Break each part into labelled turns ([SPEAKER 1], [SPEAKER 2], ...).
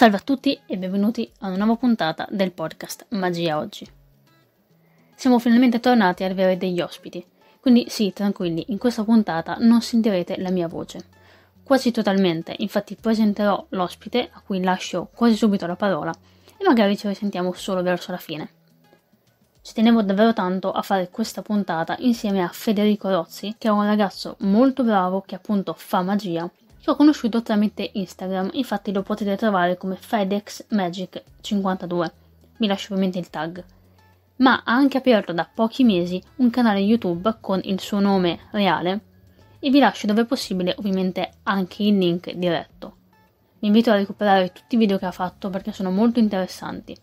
[SPEAKER 1] Salve a tutti e benvenuti a una nuova puntata del podcast Magia Oggi. Siamo finalmente tornati ad avere degli ospiti, quindi sì, tranquilli, in questa puntata non sentirete la mia voce. Quasi totalmente, infatti presenterò l'ospite a cui lascio quasi subito la parola e magari ci risentiamo solo verso la fine. Ci tenevo davvero tanto a fare questa puntata insieme a Federico Rozzi, che è un ragazzo molto bravo che appunto fa magia che ho conosciuto tramite Instagram, infatti lo potete trovare come FedexMagic52, vi lascio ovviamente il tag. Ma ha anche aperto da pochi mesi un canale YouTube con il suo nome reale e vi lascio dove possibile ovviamente anche il link diretto. Vi invito a recuperare tutti i video che ha fatto perché sono molto interessanti,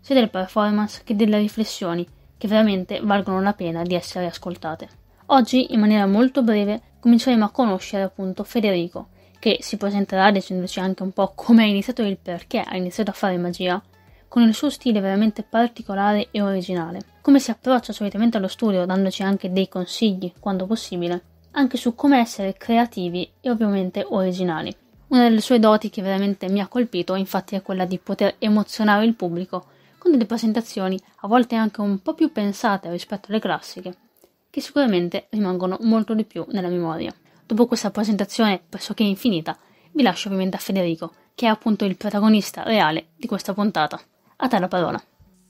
[SPEAKER 1] sia delle performance che delle riflessioni che veramente valgono la pena di essere ascoltate. Oggi, in maniera molto breve, cominceremo a conoscere appunto Federico, che si presenterà dicendoci anche un po' come ha iniziato e il perché ha iniziato a fare magia, con il suo stile veramente particolare e originale, come si approccia solitamente allo studio dandoci anche dei consigli, quando possibile, anche su come essere creativi e ovviamente originali. Una delle sue doti che veramente mi ha colpito infatti è quella di poter emozionare il pubblico con delle presentazioni a volte anche un po' più pensate rispetto alle classiche, che sicuramente rimangono molto di più nella memoria. Dopo questa presentazione pressoché infinita, vi lascio ovviamente a Federico, che è appunto il protagonista reale di questa puntata. A te la parola.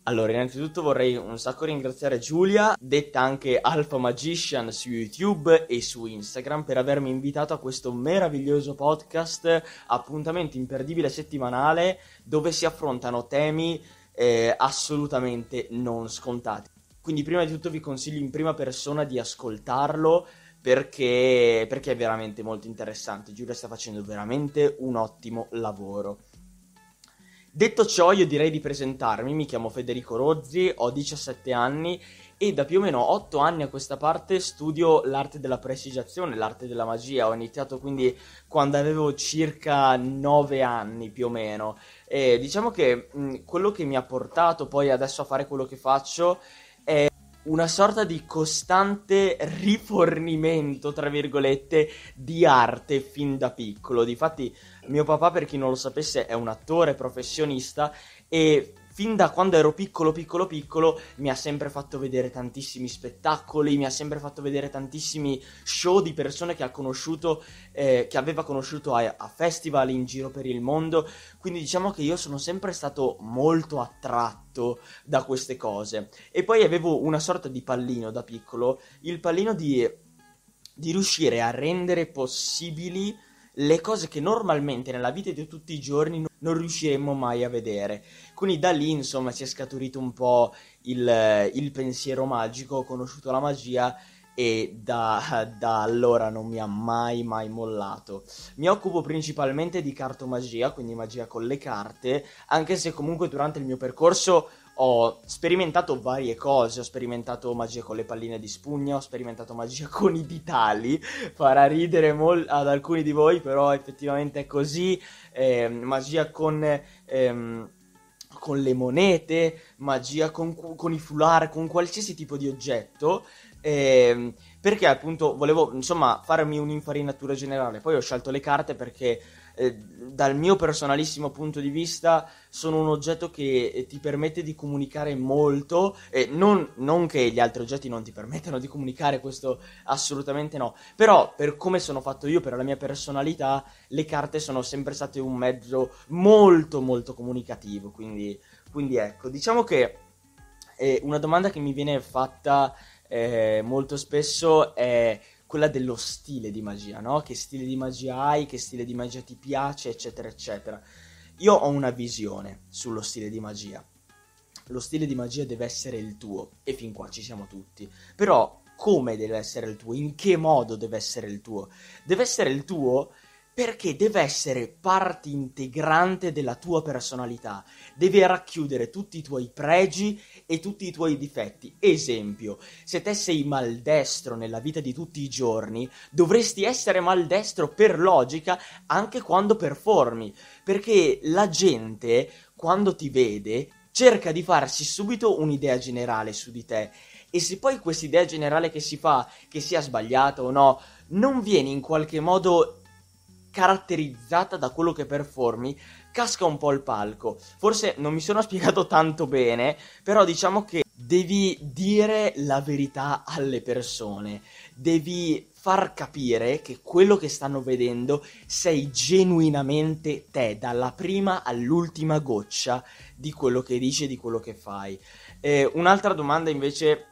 [SPEAKER 2] Allora, innanzitutto vorrei un sacco ringraziare Giulia, detta anche Alpha Magician su YouTube e su Instagram, per avermi invitato a questo meraviglioso podcast, appuntamento imperdibile settimanale, dove si affrontano temi eh, assolutamente non scontati. Quindi prima di tutto vi consiglio in prima persona di ascoltarlo, perché, perché è veramente molto interessante. Giulia sta facendo veramente un ottimo lavoro. Detto ciò, io direi di presentarmi, mi chiamo Federico Rozzi, ho 17 anni e da più o meno 8 anni a questa parte studio l'arte della prestigiazione, l'arte della magia. Ho iniziato quindi quando avevo circa 9 anni più o meno. E diciamo che mh, quello che mi ha portato poi adesso a fare quello che faccio una sorta di costante rifornimento, tra virgolette, di arte fin da piccolo. Difatti, mio papà, per chi non lo sapesse, è un attore professionista e fin da quando ero piccolo, piccolo, piccolo, mi ha sempre fatto vedere tantissimi spettacoli, mi ha sempre fatto vedere tantissimi show di persone che ha conosciuto, eh, che aveva conosciuto a, a, festival in giro per il mondo. Quindi diciamo che io sono sempre stato molto attratto da queste cose. E poi avevo una sorta di pallino da piccolo, il pallino di, di riuscire a rendere possibili le cose che normalmente nella vita di tutti i giorni non riusciremmo mai a vedere. Quindi da lì, insomma, si è scaturito un po' il, il pensiero magico, ho conosciuto la magia e da, da, allora non mi ha mai mai mollato. Mi occupo principalmente di cartomagia, quindi magia con le carte, anche se comunque durante il mio percorso ho sperimentato varie cose, ho sperimentato magia con le palline di spugna, ho sperimentato magia con i ditali, farà ridere mol- ad alcuni di voi, però effettivamente è così, eh, magia con... Ehm, con le monete, magia con, con, i foulard, con qualsiasi tipo di oggetto. Eh, perché appunto volevo insomma farmi un'infarinatura generale. Poi ho scelto le carte perché eh, dal mio personalissimo punto di vista, sono un oggetto che eh, ti permette di comunicare molto, eh, non, non, che gli altri oggetti non ti permettano di comunicare, questo assolutamente no, però per come sono fatto io, per la mia personalità, le carte sono sempre state un mezzo molto molto comunicativo, quindi, quindi ecco, diciamo che eh, una domanda che mi viene fatta eh, molto spesso è quella dello stile di magia, no? Che stile di magia hai, che stile di magia ti piace, eccetera, eccetera. Io ho una visione sullo stile di magia. Lo stile di magia deve essere il tuo, e fin qua ci siamo tutti. Però come deve essere il tuo? In che modo deve essere il tuo? Deve essere il tuo perché deve essere parte integrante della tua personalità, deve racchiudere tutti i tuoi pregi e tutti i tuoi difetti. Esempio, se te sei maldestro nella vita di tutti i giorni, dovresti essere maldestro per logica anche quando performi, perché la gente, quando ti vede, cerca di farsi subito un'idea generale su di te. E se poi quest'idea generale che si fa, che sia sbagliata o no, non viene in qualche modo caratterizzata da quello che performi, casca un po' il palco. Forse non mi sono spiegato tanto bene, però diciamo che devi dire la verità alle persone, devi far capire che quello che stanno vedendo sei genuinamente te, dalla prima all'ultima goccia di quello che dici e di quello che fai. Eh, un'altra domanda invece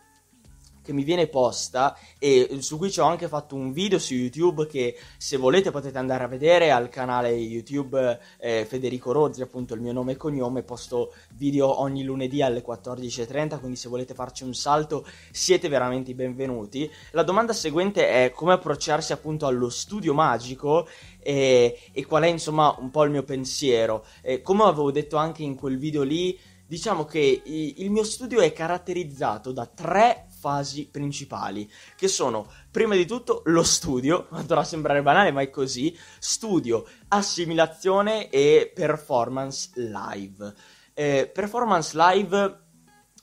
[SPEAKER 2] che mi viene posta e su cui ci ho anche fatto un video su YouTube che se volete potete andare a vedere al canale YouTube eh, Federico Rozzi, appunto il mio nome e cognome, posto video ogni lunedì alle 14.30, quindi se volete farci un salto siete veramente benvenuti. La domanda seguente è come approcciarsi appunto allo studio magico e, e qual è insomma un po' il mio pensiero. Eh, come avevo detto anche in quel video lì, diciamo che il mio studio è caratterizzato da tre fasi principali, che sono prima di tutto lo studio, andrà a sembrare banale ma è così, studio, assimilazione e performance live. Eh, performance live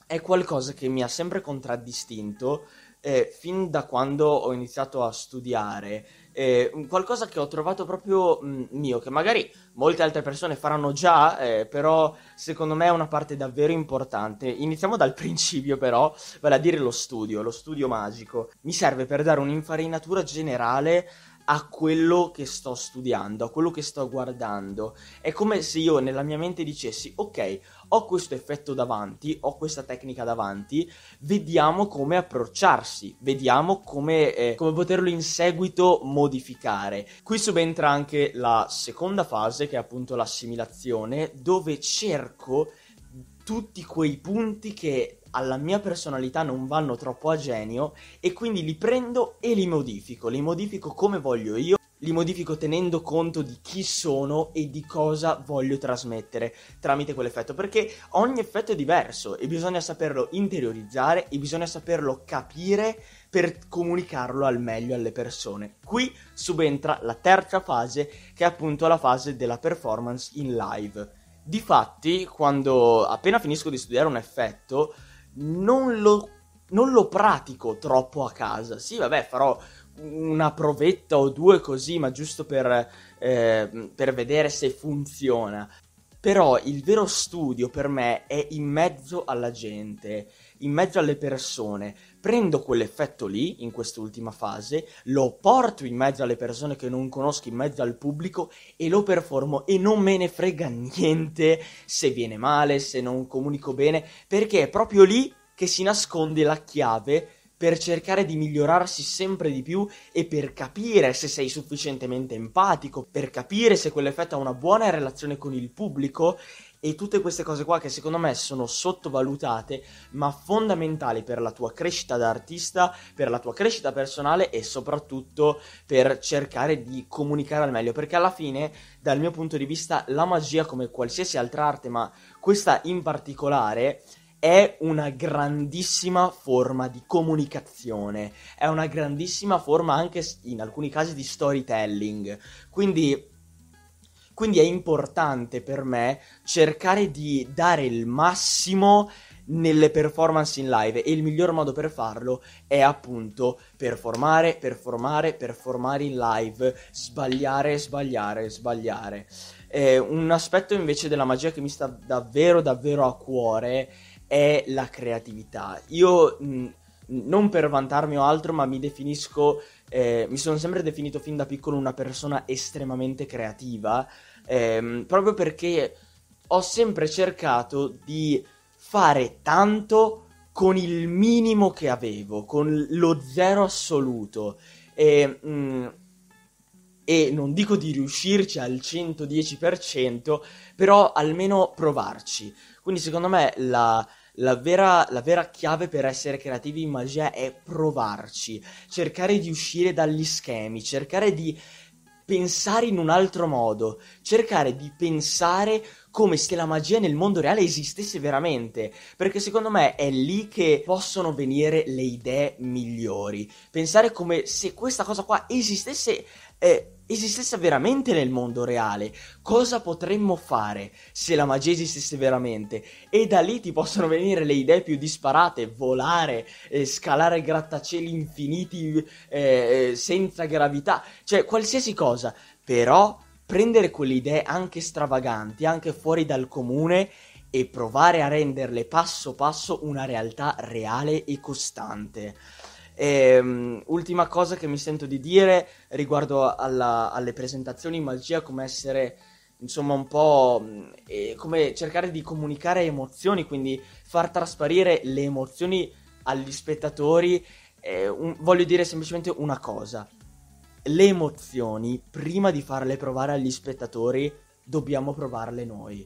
[SPEAKER 2] è qualcosa che mi ha sempre contraddistinto eh, fin da quando ho iniziato a studiare, eh, qualcosa che ho trovato proprio mh, mm, mio, che magari molte altre persone faranno già, eh, però secondo me è una parte davvero importante. Iniziamo dal principio però, vale a dire lo studio, lo studio magico. Mi serve per dare un'infarinatura generale a quello che sto studiando, a quello che sto guardando. È come se io nella mia mente dicessi, ok, ho questo effetto davanti, ho questa tecnica davanti, vediamo come approcciarsi, vediamo come, eh, come poterlo in seguito modificare. Qui subentra anche la seconda fase, che è appunto l'assimilazione, dove cerco tutti quei punti che alla mia personalità non vanno troppo a genio e quindi li prendo e li modifico, li modifico come voglio io, li modifico tenendo conto di chi sono e di cosa voglio trasmettere tramite quell'effetto, perché ogni effetto è diverso e bisogna saperlo interiorizzare e bisogna saperlo capire per comunicarlo al meglio alle persone. Qui subentra la terza fase che è appunto la fase della performance in live Difatti, quando appena finisco di studiare un effetto, non lo, non lo pratico troppo a casa. Sì, vabbè, farò una provetta o due così, ma giusto per, eh, per vedere se funziona. Però il vero studio per me è in mezzo alla gente, in mezzo alle persone, prendo quell'effetto lì, in quest'ultima fase, lo porto in mezzo alle persone che non conosco, in mezzo al pubblico e lo performo e non me ne frega niente se viene male, se non comunico bene, perché è proprio lì che si nasconde la chiave per cercare di migliorarsi sempre di più e per capire se sei sufficientemente empatico, per capire se quell'effetto ha una buona relazione con il pubblico e tutte queste cose qua che secondo me sono sottovalutate ma fondamentali per la tua crescita da artista, per la tua crescita personale e soprattutto per cercare di comunicare al meglio perché alla fine dal mio punto di vista la magia come qualsiasi altra arte ma questa in particolare è una grandissima forma di comunicazione, è una grandissima forma anche in alcuni casi di storytelling. Quindi quindi è importante per me cercare di dare il massimo nelle performance in live e il miglior modo per farlo è appunto performare, performare, performare in live, sbagliare, sbagliare, sbagliare. Eh, un aspetto invece della magia che mi sta davvero, davvero a cuore è la creatività. Io mh, mm, non per vantarmi o altro, ma mi definisco eh, mi sono sempre definito fin da piccolo una persona estremamente creativa, ehm, proprio perché ho sempre cercato di fare tanto con il minimo che avevo, con lo zero assoluto. E, mh, mm, e non dico di riuscirci al 110%, però almeno provarci. Quindi secondo me la, la vera, la vera chiave per essere creativi in magia è provarci, cercare di uscire dagli schemi, cercare di pensare in un altro modo, cercare di pensare come se la magia nel mondo reale esistesse veramente, perché secondo me è lì che possono venire le idee migliori, pensare come se questa cosa qua esistesse eh, esistesse veramente nel mondo reale, cosa potremmo fare se la magia esistesse veramente? E da lì ti possono venire le idee più disparate, volare, eh, scalare grattacieli infiniti eh, eh senza gravità, cioè qualsiasi cosa, però prendere quelle idee anche stravaganti, anche fuori dal comune e provare a renderle passo passo una realtà reale e costante. E, ehm, ultima cosa che mi sento di dire riguardo alla, alle presentazioni in magia, come essere insomma un po' mm, eh, come cercare di comunicare emozioni, quindi far trasparire le emozioni agli spettatori. Eh, un, voglio dire semplicemente una cosa. Le emozioni, prima di farle provare agli spettatori, dobbiamo provarle noi.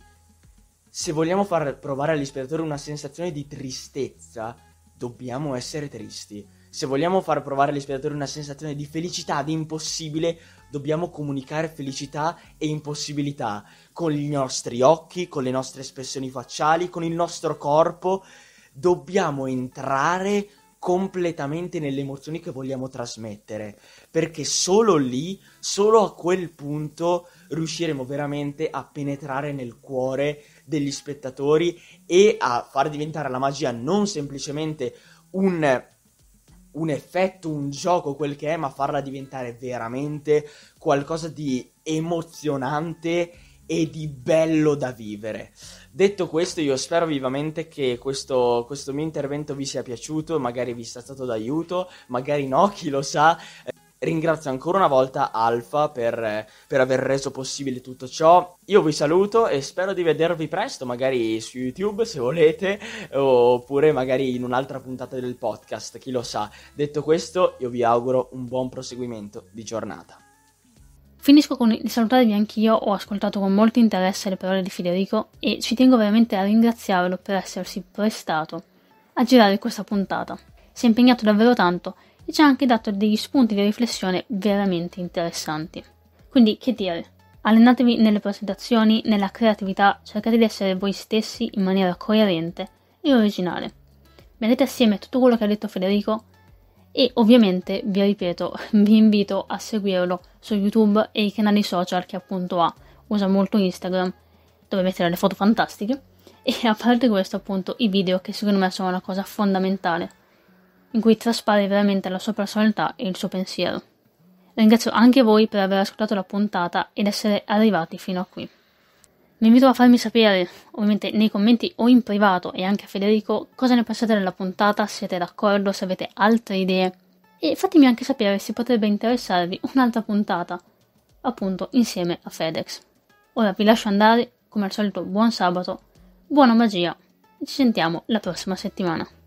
[SPEAKER 2] Se vogliamo far provare agli spettatori una sensazione di tristezza, dobbiamo essere tristi se vogliamo far provare agli spettatori una sensazione di felicità, di impossibile, dobbiamo comunicare felicità e impossibilità con i nostri occhi, con le nostre espressioni facciali, con il nostro corpo. Dobbiamo entrare completamente nelle emozioni che vogliamo trasmettere, perché solo lì, solo a quel punto riusciremo veramente a penetrare nel cuore degli spettatori e a far diventare la magia non semplicemente un un effetto, un gioco, quel che è, ma farla diventare veramente qualcosa di emozionante e di bello da vivere. Detto questo, io spero vivamente che questo, questo mio intervento vi sia piaciuto, magari vi sia stato d'aiuto, magari no, chi lo sa. Ringrazio ancora una volta Alfa per, per, aver reso possibile tutto ciò. Io vi saluto e spero di vedervi presto, magari su YouTube se volete, oppure magari in un'altra puntata del podcast, chi lo sa. Detto questo, io vi auguro un buon proseguimento di giornata.
[SPEAKER 1] Finisco con il salutarvi anch'io, ho ascoltato con molto interesse le parole di Federico e ci tengo veramente a ringraziarlo per essersi prestato a girare questa puntata. Si è impegnato davvero tanto e ci ha anche dato degli spunti di riflessione veramente interessanti. Quindi che dire, allenatevi nelle presentazioni, nella creatività, cercate di essere voi stessi in maniera coerente e originale. Vedete assieme tutto quello che ha detto Federico e ovviamente, vi ripeto, vi invito a seguirlo su YouTube e i canali social che appunto ha, usa molto Instagram, dove mettere le foto fantastiche, e a parte questo appunto i video che secondo me sono una cosa fondamentale in cui traspare veramente la sua personalità e il suo pensiero. Ringrazio anche voi per aver ascoltato la puntata ed essere arrivati fino a qui. Vi invito a farmi sapere, ovviamente nei commenti o in privato e anche a Federico, cosa ne pensate della puntata, se siete d'accordo, se avete altre idee e fatemi anche sapere se potrebbe interessarvi un'altra puntata, appunto insieme a FedEx. Ora vi lascio andare, come al solito buon sabato, buona magia e ci sentiamo la prossima settimana.